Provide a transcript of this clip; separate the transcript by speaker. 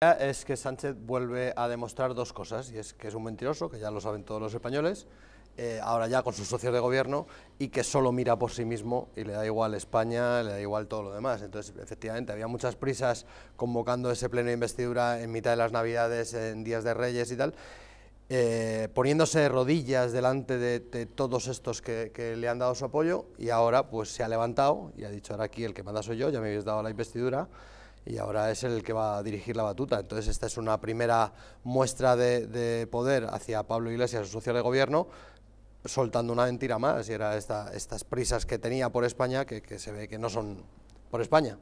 Speaker 1: es que Sánchez vuelve a demostrar dos cosas, y es que es un mentiroso, que ya lo saben todos los españoles, eh, ahora ya con sus socios de gobierno, y que solo mira por sí mismo y le da igual España, le da igual todo lo demás. Entonces, efectivamente, había muchas prisas convocando ese pleno de investidura en mitad de las Navidades, en días de Reyes y tal. Eh, poniéndose rodillas delante de, todos estos que, que, le han dado su apoyo y ahora pues se ha levantado y ha dicho ahora aquí el que manda soy yo, ya me habéis dado la investidura y ahora es el que va a dirigir la batuta. Entonces esta es una primera muestra de, poder hacia Pablo Iglesias, su socio de gobierno, soltando una mentira más, y era estas prisas que tenía por España que se ve que no son por España.